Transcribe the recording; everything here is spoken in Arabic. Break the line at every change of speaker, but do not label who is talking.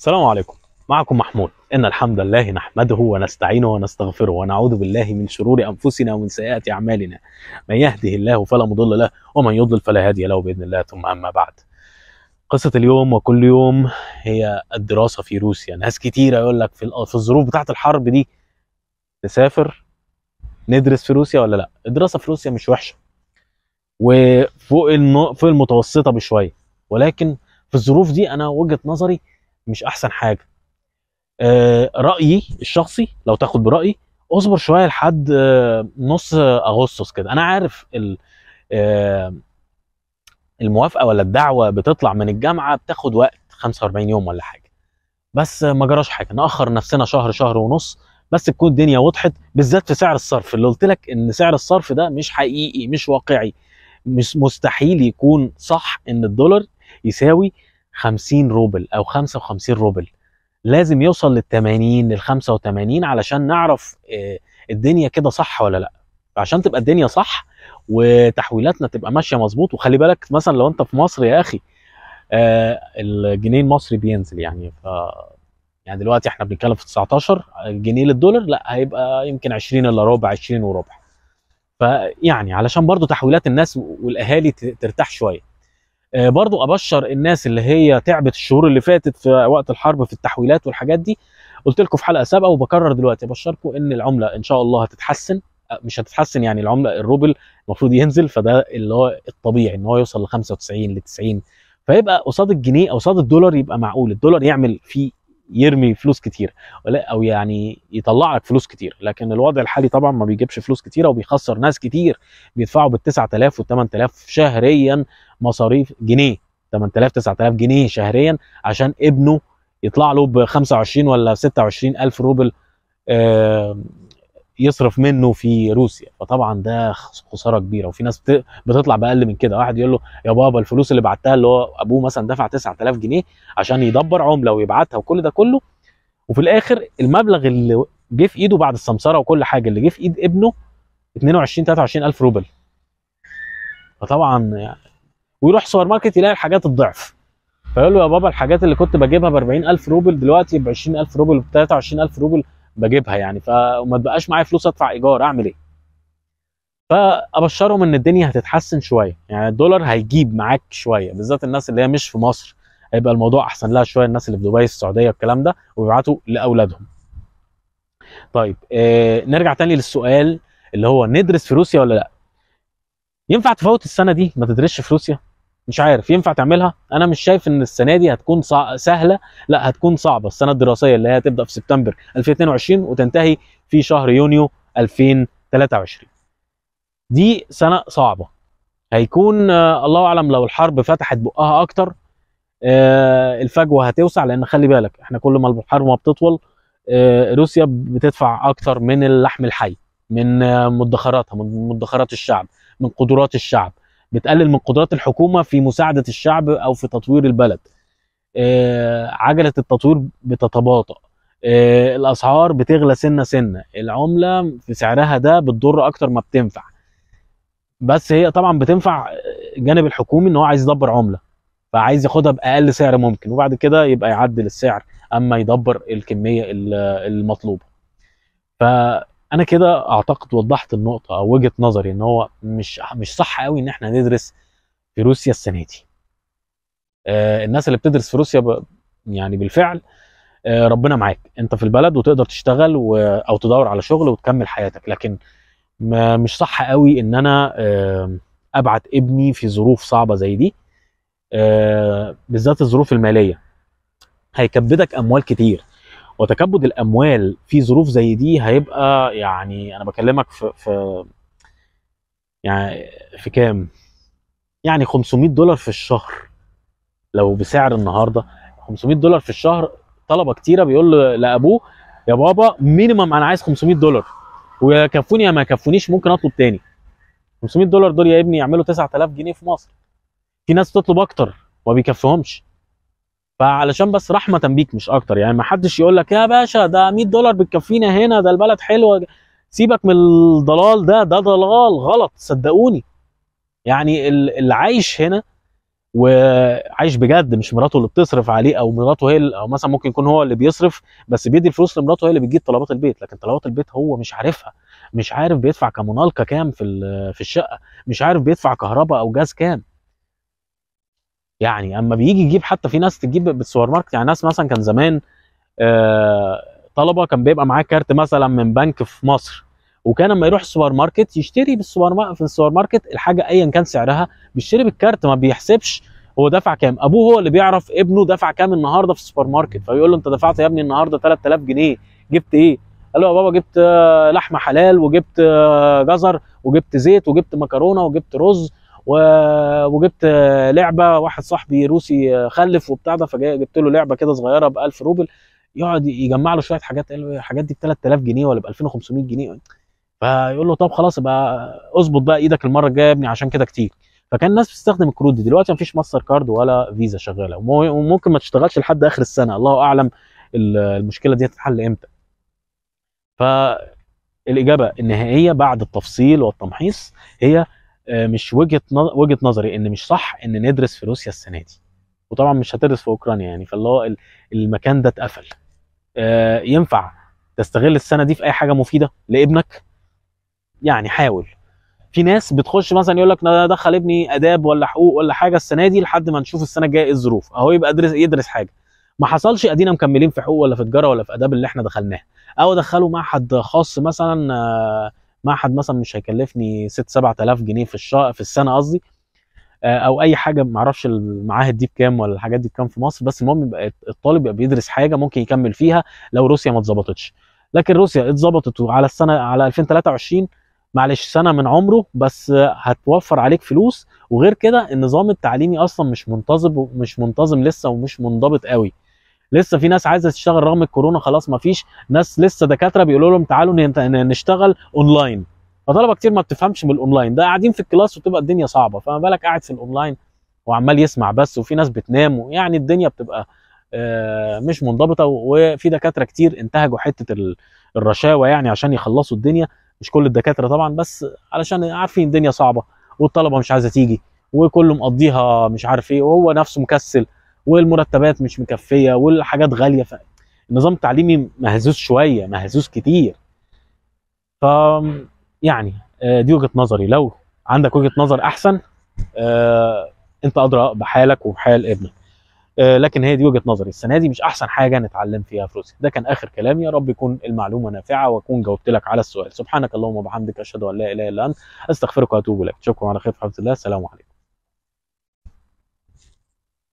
السلام عليكم معكم محمود إن الحمد لله نحمده ونستعينه ونستغفره ونعوذ بالله من شرور أنفسنا ومن سيئات أعمالنا من يهده الله فلا مضل له ومن يضلل فلا هادي له بإذن الله ثم أما بعد قصة اليوم وكل يوم هي الدراسة في روسيا ناس كتيرة يقول لك في, الظروف بتاعة الحرب دي نسافر ندرس في روسيا ولا لا الدراسة في روسيا مش وحشة وفوق فوق المتوسطة بشوية ولكن في الظروف دي أنا وجهة نظري مش احسن حاجه آه، رايي الشخصي لو تاخد برايي اصبر شويه لحد آه، نص اغسطس كده انا عارف ال آه، الموافقه ولا الدعوه بتطلع من الجامعه بتاخد وقت 45 يوم ولا حاجه بس ما جراش حاجه ناخر نفسنا شهر شهر ونص بس تكون الدنيا وضحت بالذات في سعر الصرف اللي قلت لك ان سعر الصرف ده مش حقيقي مش واقعي مش مستحيل يكون صح ان الدولار يساوي 50 روبل او 55 روبل لازم يوصل لل 80 لل 85 علشان نعرف آه، الدنيا كده صح ولا لا عشان تبقى الدنيا صح وتحويلاتنا تبقى ماشيه مظبوط وخلي بالك مثلا لو انت في مصر يا اخي آه، الجنيه المصري بينزل يعني ف يعني دلوقتي احنا بنتكلم في 19 جنيه للدولار لا هيبقى يمكن 20 الا ربع 20 وربع فيعني علشان برضو تحويلات الناس والاهالي ترتاح شويه آه، برضو ابشر الناس اللي هي تعبت الشهور اللي فاتت في وقت الحرب في التحويلات والحاجات دي قلت لكم في حلقه سابقه وبكرر دلوقتي ابشركم ان العمله ان شاء الله هتتحسن آه، مش هتتحسن يعني العمله الروبل المفروض ينزل فده اللي هو الطبيعي ان هو يوصل ل 95 ل 90 فيبقى قصاد الجنيه او قصاد الدولار يبقى معقول الدولار يعمل فيه يرمي فلوس كتير او يعني يطلع لك فلوس كتير لكن الوضع الحالي طبعا ما بيجيبش فلوس كتير وبيخسر ناس كتير بيدفعوا بال 9000 وال 8000 شهريا مصاريف جنيه 8000 9000 جنيه شهريا عشان ابنه يطلع له ب 25 ولا 26 الف روبل يصرف منه في روسيا فطبعا ده خساره كبيره وفي ناس بتطلع باقل من كده واحد يقول له يا بابا الفلوس اللي بعتها اللي هو ابوه مثلا دفع 9000 جنيه عشان يدبر عمله ويبعتها وكل ده كله وفي الاخر المبلغ اللي جه في ايده بعد السمسره وكل حاجه اللي جه في ايد ابنه 22 23 الف روبل فطبعا ويروح سوبر ماركت يلاقي الحاجات الضعف فيقول له يا بابا الحاجات اللي كنت بجيبها ب 40000 روبل دلوقتي ب 20000 روبل ب 23000 روبل بجيبها يعني فما تبقاش معايا فلوس ادفع ايجار اعمل ايه؟ فابشرهم ان الدنيا هتتحسن شويه يعني الدولار هيجيب معاك شويه بالذات الناس اللي هي مش في مصر هيبقى الموضوع احسن لها شويه الناس اللي في دبي السعوديه والكلام ده ويبعتوا لاولادهم. طيب آه نرجع تاني للسؤال اللي هو ندرس في روسيا ولا لا؟ ينفع تفوت السنه دي ما تدرسش في روسيا؟ مش عارف ينفع تعملها انا مش شايف ان السنه دي هتكون صع... سهله لا هتكون صعبه السنه الدراسيه اللي هي هتبدا في سبتمبر 2022 وتنتهي في شهر يونيو 2023 دي سنه صعبه هيكون آه، الله اعلم لو الحرب فتحت بقها اكتر آه، الفجوه هتوسع لان خلي بالك احنا كل ما الحرب ما بتطول آه، روسيا بتدفع اكتر من اللحم الحي من مدخراتها من مدخرات الشعب من قدرات الشعب بتقلل من قدرات الحكومه في مساعده الشعب او في تطوير البلد آه، عجله التطوير بتتباطأ آه، الاسعار بتغلى سنه سنه العمله في سعرها ده بتضر اكتر ما بتنفع بس هي طبعا بتنفع الجانب الحكومي ان هو عايز يدبر عمله فعايز ياخدها باقل سعر ممكن وبعد كده يبقى يعدل السعر اما يدبر الكميه المطلوبه ف انا كده اعتقد وضحت النقطه او وجهه نظري ان هو مش مش صح قوي ان احنا ندرس في روسيا السنه دي آه، الناس اللي بتدرس في روسيا يعني بالفعل آه، ربنا معاك انت في البلد وتقدر تشتغل و... او تدور على شغل وتكمل حياتك لكن ما مش صح قوي ان انا ابعت ابني في ظروف صعبه زي دي آه، بالذات الظروف الماليه هيكبدك اموال كتير وتكبد الاموال في ظروف زي دي هيبقى يعني انا بكلمك في في يعني في كام يعني 500 دولار في الشهر لو بسعر النهارده 500 دولار في الشهر طلبه كتيره بيقول لابوه يا بابا مينيمم انا عايز 500 دولار ويكفوني يا ما يكفونيش ممكن اطلب تاني 500 دولار دول يا ابني يعملوا 9000 جنيه في مصر في ناس بتطلب اكتر ما بيكفيهمش فعلشان بس رحمه بيك مش اكتر يعني ما حدش يقول لك يا باشا ده 100 دولار بتكفينا هنا ده البلد حلوه سيبك من الضلال ده ده ضلال غلط صدقوني يعني اللي عايش هنا وعايش بجد مش مراته اللي بتصرف عليه او مراته هي او مثلا ممكن يكون هو اللي بيصرف بس بيدي الفلوس لمراته هي اللي بتجيب طلبات البيت لكن طلبات البيت هو مش عارفها مش عارف بيدفع كمونالكا كام في في الشقه مش عارف بيدفع كهرباء او جاز كام يعني اما بيجي يجيب حتى في ناس تجيب بالسوبر ماركت يعني ناس مثلا كان زمان آه، طلبه كان بيبقى معاه كارت مثلا من بنك في مصر وكان لما يروح السوبر ماركت يشتري بالسوبر ماركت في السوبر ماركت الحاجه ايا كان سعرها بيشتري بالكارت ما بيحسبش هو دفع كام ابوه هو اللي بيعرف ابنه دفع كام النهارده في السوبر ماركت فيقول له انت دفعت يا ابني النهارده 3000 جنيه جبت ايه قال له يا بابا جبت آه، لحمه حلال وجبت آه، جزر وجبت زيت وجبت مكرونه وجبت رز وجبت آه، لعبه واحد صاحبي روسي آه، خلف وبتاع ده فجبت له لعبه كده صغيره ب 1000 روبل يقعد يجمع له شويه حاجات قال له الحاجات دي ب 3000 جنيه ولا ب 2500 جنيه فيقول له طب خلاص يبقى اظبط بقى ايدك المره الجايه يا ابني عشان كده كتير فكان الناس بتستخدم الكروت دي دلوقتي مفيش ماستر كارد ولا فيزا شغاله وممكن ما تشتغلش لحد اخر السنه الله اعلم المشكله دي هتتحل امتى فالاجابه النهائيه بعد التفصيل والتمحيص هي آه، مش وجهه وجهه نظري ان مش صح ان ندرس في روسيا السنه دي وطبعا مش هتدرس في اوكرانيا يعني فاللي هو المكان ده اتقفل آه، ينفع تستغل السنه دي في اي حاجه مفيده لابنك يعني حاول في ناس بتخش مثلا يقول لك انا ادخل ابني اداب ولا حقوق ولا حاجه السنه دي لحد ما نشوف السنه الجايه ايه الظروف اهو يبقى يدرس يدرس حاجه ما حصلش ادينا مكملين في حقوق ولا في تجاره ولا في اداب اللي احنا دخلناها او ادخله معهد خاص مثلا آه، معهد مثلا مش هيكلفني 6 7000 جنيه في الشهر في السنه قصدي آه، او اي حاجه معرفش المعاهد دي بكام ولا الحاجات دي بكام في مصر بس المهم يبقى الطالب يبقى بيدرس حاجه ممكن يكمل فيها لو روسيا ما اتظبطتش لكن روسيا اتظبطت وعلى السنه على 2023 معلش سنه من عمره بس هتوفر عليك فلوس وغير كده النظام التعليمي اصلا مش منتظم مش منتظم لسه ومش منضبط قوي لسه في ناس عايزه تشتغل رغم الكورونا خلاص ما فيش ناس لسه دكاتره بيقولوا لهم تعالوا نشتغل اونلاين فطلبه كتير ما بتفهمش من الاونلاين ده قاعدين في الكلاس وتبقى الدنيا صعبه فما بالك قاعد في الاونلاين وعمال يسمع بس وفي ناس بتنام ويعني الدنيا بتبقى آه، مش منضبطه وفي دكاتره كتير انتهجوا حته الرشاوه يعني عشان يخلصوا الدنيا مش كل الدكاتره طبعا بس علشان عارفين الدنيا صعبه والطلبه مش عايزه تيجي وكله مقضيها مش عارف ايه وهو نفسه مكسل والمرتبات مش مكفيه والحاجات غاليه فالنظام التعليمي مهزوز شويه مهزوز كتير ف يعني آه، دي وجهه نظري لو عندك وجهه نظر احسن آه، انت ادرى بحالك وبحال ابنك آه، لكن هي دي وجهه نظري السنه دي مش احسن حاجه نتعلم فيها في روسيا ده كان اخر كلام يا رب يكون المعلومه نافعه واكون جاوبت لك على السؤال سبحانك اللهم وبحمدك اشهد ان لا اله الا انت استغفرك واتوب اليك اشوفكم على خير في حفظ الله السلام عليكم